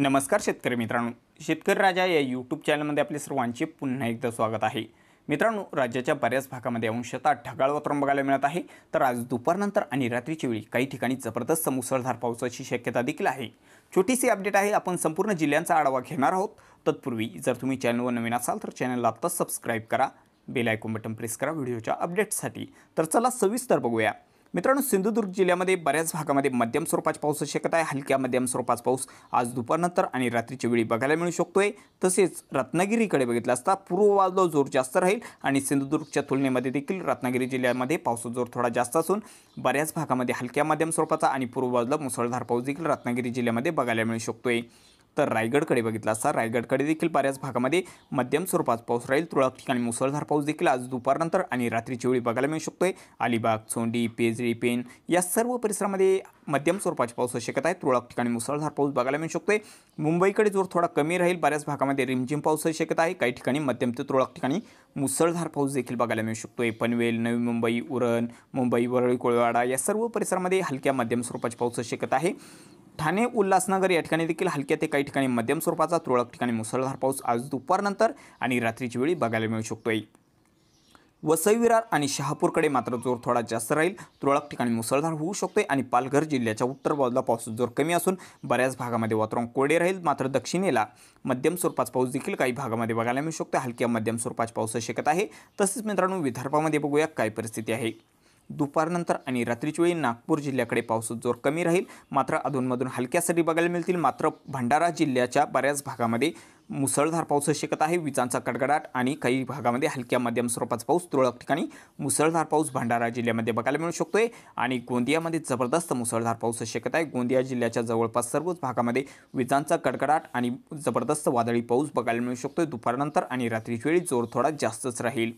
नमस्कार शेतकरी मित्रांनो शेतकरी राजा या यूट्यूब चॅनलमध्ये आपले सर्वांचे पुन्हा एकदा स्वागत आहे मित्रांनो राज्याच्या बऱ्याच भागामध्ये अंशतः ढगाळ वातावरण बघायला मिळत आहे तर आज दुपारनंतर आणि रात्रीच्या वेळी काही ठिकाणी जबरदस्त मुसळधार पावसाची शक्यता देखील आहे छोटीशी अपडेट आहे आपण संपूर्ण जिल्ह्यांचा आढावा घेणार आहोत तत्पूर्वी जर तुम्ही चॅनलवर नवीन असाल तर चॅनलला आत्ताच सबस्क्राईब करा बेल आयकॉन बटन प्रेस करा व्हिडिओच्या अपडेट्ससाठी तर चला सविस्तर बघूया मित्रांनो सिंधुदुर्ग जिल्ह्यामध्ये बऱ्याच भागामध्ये मध्यम स्वरूपाचा पाऊस शक्यता आहे हलक्या मध्यम स्वरूपाचा पाऊस आज दुपारनंतर आणि रात्रीच्या वेळी बघायला मिळू शकतो आहे तसेच रत्नागिरीकडे बघितलं असता पूर्व वादळ जोर जास्त राहील आणि सिंधुदुर्गच्या तुलनेमध्ये देखील रत्नागिरी जिल्ह्यामध्ये पावसाचा जोर थोडा जास्त असून बऱ्याच भागामध्ये हलक्या मध्यम स्वरूपाचा आणि पूर्व वादळ मुसळधार पाऊस देखील रत्नागिरी जिल्ह्यामध्ये बघायला मिळू शकतो आहे तर रायगडकडे बघितला असता रायगडकडे देखील बऱ्याच भागामध्ये मध्यम स्वरूपात पाऊस राहील तुरळक ठिकाणी मुसळधार पाऊस देखील आज दुपारनंतर आणि रात्रीच्या वेळी बघायला मिळू शकतोय अलिबाग चोंडी पेजरी पेन या सर्व परिसरामध्ये मध्यम स्वरूपाची पाऊस शकत आहे तुरळक ठिकाणी मुसळधार पाऊस बघायला मिळू शकतोय मुंबईकडे जोर थोडा कमी राहील बऱ्याच भागामध्ये रिमझिम पाऊस शकत आहे काही ठिकाणी मध्यम ते तुरळक ठिकाणी मुसळधार पाऊस देखील बघायला मिळू शकतोय पनवेल नवी मुंबई उरण मुंबई वरळी कोळवाडा या सर्व परिसरामध्ये हलक्या मध्यम स्वरूपाची पाऊस शकत आहे ठाणे उल्हासनगर या ठिकाणी देखील हलक्या ते काही ठिकाणी मध्यम स्वरूपाचा तुरळक ठिकाणी मुसळधार पाऊस आज दुपारनंतर आणि रात्रीच्या वेळी बघायला मिळू शकतो वसई विरार आणि शहापूरकडे मात्र जोर थोडा जास्त राहील तुरळक ठिकाणी मुसळधार होऊ शकतोय आणि पालघर जिल्ह्याच्या उत्तर बाजूला पाऊस जोर कमी असून बऱ्याच भागामध्ये वातावरण कोरडे राहील मात्र दक्षिणेला मध्यम स्वरूपाचा पाऊस देखील काही भागामध्ये बघायला मिळू शकतो हलक्या मध्यम स्वरूपाचा पाऊस शकत आहे तसेच मित्रांनो विदर्भामध्ये बघूया काय परिस्थिती आहे दुपारनंतर आणि रात्रीच्या वेळी नागपूर जिल्ह्याकडे पाऊस जोर कमी राहील मात्र अधूनमधून हलक्या सरी बघायला मिळतील मात्र भंडारा जिल्ह्याच्या बऱ्याच भागामध्ये मुसळधार पाऊस शिकत आहे विजांचा कडकडाट आणि काही भागामध्ये हलक्या मध्यम स्वरूपाचा पाऊस तुरळक ठिकाणी मुसळधार पाऊस भंडारा जिल्ह्यामध्ये बघायला मिळू शकतोय आणि गोंदियामध्ये जबरदस्त मुसळधार पाऊस शिकत आहे गोंदिया जिल्ह्याच्या जवळपास सर्वच भागामध्ये विजांचा कडकडाट आणि जबरदस्त वादळी पाऊस बघायला मिळू शकतोय दुपारनंतर आणि रात्रीच्या वेळी जोर थोडा जास्तच राहील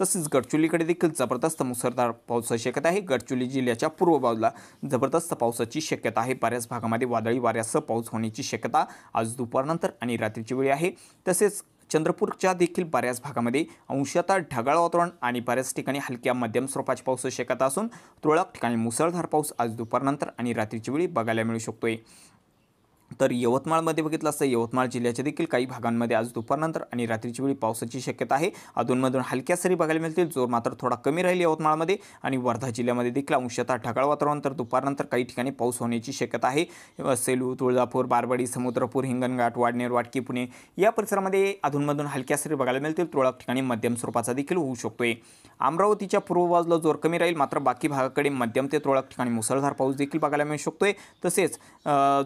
तसेच गडचुलीकडे देखील जबरदस्त मुसळधार पावसाची शक्यता आहे गडचुली जिल्ह्याच्या पूर्व बाजूला जबरदस्त पावसाची शक्यता आहे बऱ्याच भागामध्ये वादळी वाऱ्यासह पाऊस होण्याची शक्यता आज दुपारनंतर आणि रात्रीची वेळी आहे तसेच चंद्रपूरच्या देखील बऱ्याच भागामध्ये अंशतः ढगाळ वातावरण आणि बऱ्याच ठिकाणी हलक्या मध्यम स्वरूपाची पाऊस शक्यता असून तुरळक ठिकाणी मुसळधार पाऊस आज दुपारनंतर आणि रात्रीची वेळी बघायला मिळू शकतोय तर यवतमाळमध्ये बघितलं असतं यवतमाळ जिल्ह्याच्या देखील काही भागांमध्ये आज दुपारनंतर आणि रात्रीच्या वेळी पावसाची शक्यता आहे अधूनमधून हलक्या सरी बघायला मिळतील जोर मात्र थोडा कमी राहील यवतमाळमध्ये आणि वर्धा जिल्ह्यामध्ये देखील अंशतः ढगाळ वातावरण तर दुपारनंतर काही ठिकाणी पाऊस होण्याची शक्यता आहे सेलू तुळजापूर बारवाडी समुद्रपूर हिंगणघाट वाडनेर वाटकी पुणे या परिसरामध्ये अधूनमधून हलक्या सरी बघायला मिळतील तुरळक ठिकाणी मध्यम स्वरूपाचा देखील होऊ शकतोय अमरावतीच्या पूर्व बाजूला जोर कमी राहील मात्र बाकी भागाकडे मध्यम ते तुरळक ठिकाणी मुसळधार पाऊस देखील बघायला मिळू शकतोय तसेच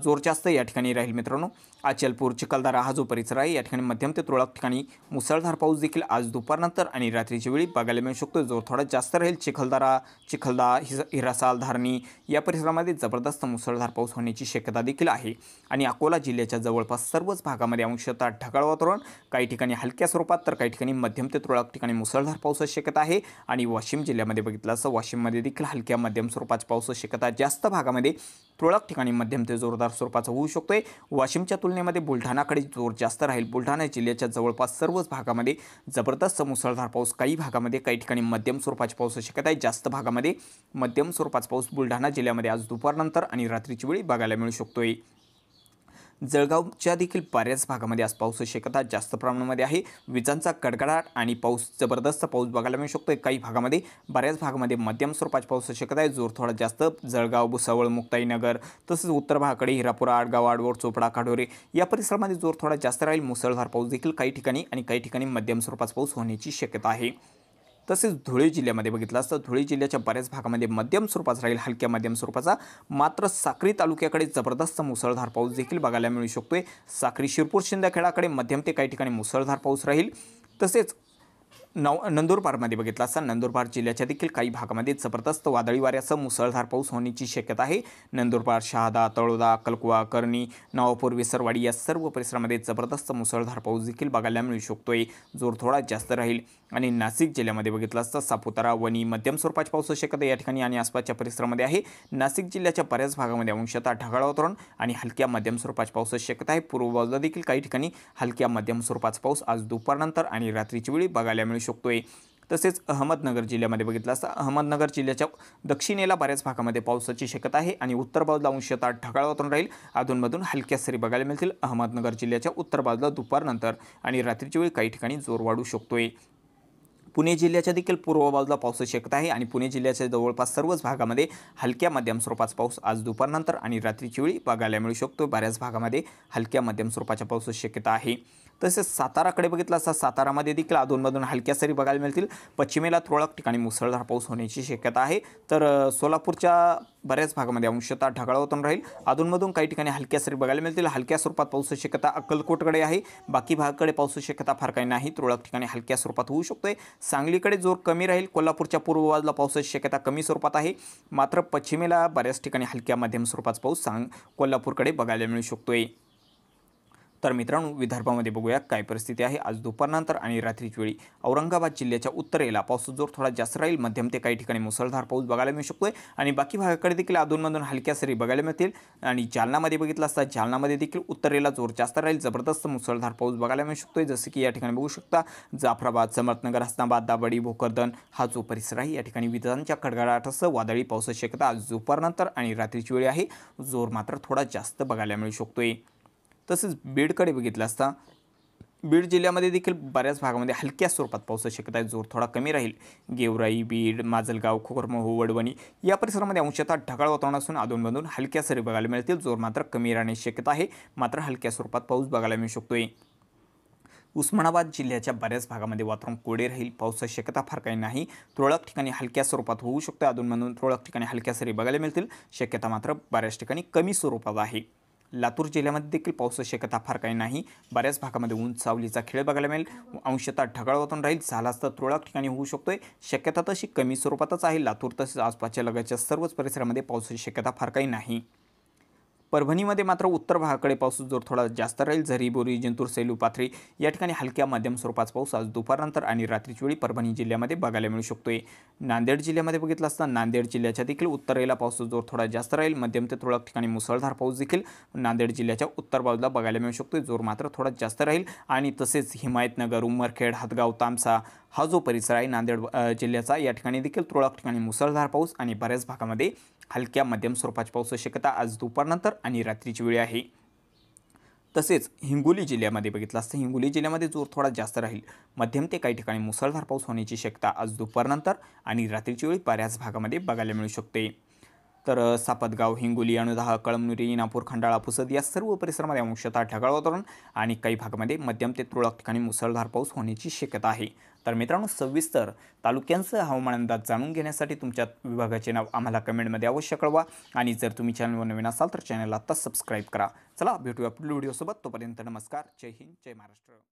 जोर जास्त या ठिकाणी dejan el metrónomo Achalpur Chikhaldara हा जो परिसर आहे या ठिकाणी मध्यम ते तुरळक ठिकाणी मुसळधार पाऊस देखील आज दुपारनंतर आणि रात्रीच्या वेळी बघायला मिळू शकतो जोर थोडा जास्त राहील चिखलदारा चिखलदा हिरासाल धारणी या परिसरामध्ये जबरदस्त मुसळधार पाऊस होण्याची शक्यता देखील आहे आणि अकोला जिल्ह्याच्या जवळपास सर्वच भागामध्ये अंशतः ढगाळ वातावरण काही ठिकाणी हलक्या स्वरूपात तर काही ठिकाणी मध्यम ते तुरळक ठिकाणी मुसळधार पाऊसच शक्यता आहे आणि वाशिम जिल्ह्यामध्ये बघितलं असं वाशिममध्ये देखील हलक्या मध्यम स्वरूपाचा पाऊस शक्यता जास्त भागामध्ये तुरळक ठिकाणी मध्यम ते जोरदार स्वरूपाचा होऊ शकतोय वाशिमच्या तुलनेमध्ये बुलढाणाकडे जोर जास्त राहील बुलढाणा जिल्ह्याच्या जवळपास सर्वच भागामध्ये जबरदस्त मुसळधार पाऊस काही भागामध्ये काही ठिकाणी मध्यम स्वरूपाची पाऊस शक्यता आहे जास्त भागामध्ये मध्यम स्वरूपाचा पाऊस बुलढाणा जिल्ह्यामध्ये आज दुपारनंतर आणि रात्रीची वेळी बघायला मिळू शकतोय जळगावच्या देखील बऱ्याच भागामध्ये आज पाऊस शक्यता जास्त प्रमाणामध्ये आहे विजांचा कडकडाट आणि पाऊस जबरदस्त पाऊस बघायला मिळू शकतो काही भागामध्ये बऱ्याच भागामध्ये मध्यम स्वरूपाची पाऊस शक्यता आहे जोर थोडा जास्त जळगाव भुसावळ मुक्ताईनगर तसंच उत्तर भागाकडे हिरापुरा आडगाव आडवड चोपडा काढोरे या परिसरामध्ये जोर थोडा जास्त राहील मुसळधार पाऊस देखील काही ठिकाणी आणि काही ठिकाणी मध्यम स्वरूपाचा पाऊस होण्याची शक्यता आहे तसेच धुळे जिल्ह्यामध्ये बघितलं असतं धुळे जिल्ह्याच्या बऱ्याच भागामध्ये मध्यम स्वरूपाचा राहील हलक्या मध्यम स्वरूपाचा मात्र साक्री तालुक्याकडे जबरदस्त मुसळधार पाऊस देखील बघायला मिळू शकतोय साक्री शिरपूर शिंदखेडाकडे मध्यम ते काही ठिकाणी मुसळधार पाऊस राहील तसेच नव नंदुरबारमध्ये बघितला असता नंदुरबार जिल्ह्याच्या देखील काही भागामध्ये जबरदस्त वादळी वाऱ्यासह मुसळधार पाऊस होण्याची शक्यता आहे नंदुरबार शहादा तळोदा कलकुवा करणी नवापूर विसरवाडी या सर्व परिसरामध्ये जबरदस्त मुसळधार पाऊस देखील बघायला मिळू शकतोय जोर थोडा जास्त राहील आणि नाशिक जिल्ह्यामध्ये बघितला असता सापुतारा वणी मध्यम स्वरूपाची पाऊस शक्यता या ठिकाणी आणि आसपासच्या परिसरामध्ये आहे नाशिक जिल्ह्याच्या बऱ्याच भागामध्ये अंशतः ढगाळ वातावरण आणि हलक्या मध्यम स्वरूपाची पाऊस शक्यता आहे पूर्व बाजूला देखील काही ठिकाणी हलक्या मध्यम स्वरूपाचा पाऊस आज दुपारनंतर आणि रात्रीची वेळी बघायला मिळतो मिळू शकतो तसेच अहमदनगर जिल्ह्यामध्ये बघितलं असता अहमदनगर जिल्ह्याच्या दक्षिणेला बऱ्याच भागामध्ये पावसाची शक्यता आहे आणि उत्तर बाजूला अंशतः ढगाळ वातावरण राहील अधूनमधून हलक्या सरी बघायला मिळतील अहमदनगर जिल्ह्याच्या उत्तर बाजूला दुपारनंतर आणि रात्रीच्या वेळी काही ठिकाणी जोर वाढू शकतोय पुणे जिल्ह्याच्या देखील पूर्व बाजूला पावसाची शक्यता आहे आणि पुणे जिल्ह्याच्या जवळपास सर्वच भागामध्ये हलक्या मध्यम स्वरूपाचा पाऊस आज दुपारनंतर आणि रात्रीच्या वेळी बघायला मिळू शकतो बऱ्याच भागामध्ये हलक्या मध्यम स्वरूपाच्या पावसाची शक्यता आहे तसेच साताराकडे बघितलं असता सातारामध्ये देखील अधूनमधून हलक्या सरी बघायला मिळतील पश्चिमेला तुरळक ठिकाणी मुसळधार पाऊस होण्याची शक्यता आहे तर सोलापूरच्या बऱ्याच भागामध्ये अंशतः होतून राहील अधूनमधून काही ठिकाणी हलक्या सरी बघायला मिळतील हलक्या स्वरूपात पाऊस शक्यता अक्कलकोटकडे आहे बाकी भागाकडे पाऊस शक्यता फार काही नाही तुरळक ठिकाणी हलक्या स्वरूपात होऊ शकतोय सांगलीकडे जोर कमी राहील कोल्हापूरच्या पूर्व बाजूला पावसाची शक्यता कमी स्वरूपात आहे मात्र पश्चिमेला बऱ्याच ठिकाणी हलक्या मध्यम स्वरूपाचा पाऊस सांग कोल्हापूरकडे बघायला मिळू शकतोय तर मित्रांनो विदर्भामध्ये बघूया काय परिस्थिती आहे आज दुपारनंतर आणि रात्रीच्या वेळी औरंगाबाद जिल्ह्याच्या उत्तरेला पाऊस जोर थोडा जास्त राहील मध्यम ते काही ठिकाणी मुसळधार पाऊस बघायला मिळू शकतोय आणि बाकी भागाकडे देखील अधूनमधून हलक्या सरी बघायला मिळतील आणि जालनामध्ये बघितलं असता जालनामध्ये देखील उत्तरेला जोर जास्त राहील जबरदस्त मुसळधार पाऊस बघायला मिळू शकतोय जसं की या ठिकाणी बघू शकता जाफराबाद समर्थनगर हस्नाबाद दाबडी भोकरदन हा जो परिसर आहे या ठिकाणी विजांच्या खडगडाटासह वादळी पावसाची शक्यता आज दुपारनंतर आणि रात्रीची वेळी आहे जोर मात्र थोडा जास्त बघायला मिळू शकतोय तसेच बीडकडे बघितलं असता बीड जिल्ह्यामध्ये देखील बऱ्याच भागामध्ये हलक्या स्वरूपात पावसाची शक्यता आहे जोर थोडा कमी राहील गेवराई बीड माजलगाव खोकरमहू वडवणी या परिसरामध्ये अंशतः ढगाळ वातावरण असून अधूनमधून हलक्या सरी बघायला मिळतील जोर मात्र कमी राहण्याची शक्यता आहे मात्र हलक्या स्वरूपात पाऊस बघायला मिळू शकतोय उस्मानाबाद जिल्ह्याच्या बऱ्याच भागामध्ये वातावरण कोडे राहील पावसाची शक्यता फार काही नाही तुरळक ठिकाणी हलक्या स्वरूपात होऊ शकतं अधूनमधून तुरळक ठिकाणी हलक्या सरी बघायला मिळतील शक्यता मात्र बऱ्याच ठिकाणी कमी स्वरूपात आहे लातूर जिल्ह्यामध्ये देखील पावसाची शक्यता फार काही नाही बऱ्याच भागामध्ये ऊन सावलीचा खेळ बघायला मिळेल अंशतः ढगाळ वातावरण राहील झालाच तर तुरळक ठिकाणी होऊ शकतोय शक्यता तशी कमी स्वरूपातच आहे लातूर तसेच आसपासच्या लगतच्या सर्वच परिसरामध्ये पावसाची शक्यता फार काही नाही परभणीमध्ये मात्र उत्तर भागाकडे पाऊस जोर थोडा जास्त राहील झरी बोरी जिंतूर सेलू पाथरी या ठिकाणी हलक्या मध्यम स्वरूपाचा पाऊस आज दुपारनंतर आणि रात्रीच्या वेळी परभणी जिल्ह्यामध्ये बघायला मिळू शकतोय नांदेड जिल्ह्यामध्ये बघितलं असता नांदेड जिल्ह्याच्या देखील उत्तरेला पाऊस जोर थोडा जास्त राहील मध्यम ते तुरळक ठिकाणी मुसळधार पाऊस देखील नांदेड जिल्ह्याच्या उत्तर बाजूला बघायला मिळू शकतोय जोर मात्र थोडा जास्त राहील आणि तसेच हिमायतनगर उमरखेड हदगाव तामसा हा जो परिसर आहे नांदेड जिल्ह्याचा या ठिकाणी देखील तुरळक ठिकाणी मुसळधार पाऊस आणि बऱ्याच भागामध्ये हलक्या मध्यम स्वरूपाची पाऊस शक्यता आज दुपारनंतर आणि रात्रीची वेळ आहे तसेच हिंगोली जिल्ह्यामध्ये बघितलं असतं हिंगोली जिल्ह्यामध्ये जोर थोडा जास्त राहील मध्यम ते काही ठिकाणी मुसळधार पाऊस होण्याची शक्यता आज दुपारनंतर आणि रात्रीची वेळी बऱ्याच भागामध्ये बघायला मिळू शकते तर सापदगाव हिंगोली अनुदाहा कळमनुरी इनापूर खंडाळा पुसद या सर्व परिसरामध्ये अंशतः ढगाळ वातावरण आणि काही भागामध्ये मध्यम ते तुरळक ठिकाणी मुसळधार पाऊस होण्याची शक्यता आहे तर मित्रांनो सविस्तर तालुक्यांचं हवामान अंदाज जाणून घेण्यासाठी तुमच्या विभागाचे नाव आम्हाला कमेंटमध्ये अवश्य कळवा आणि जर तुम्ही चॅनलवर नवीन असाल तर चॅनलला आत्ता सबस्क्राईब करा चला भेटूया पुढील व्हिडिओसोबत तोपर्यंत नमस्कार जय हिंद जय महाराष्ट्र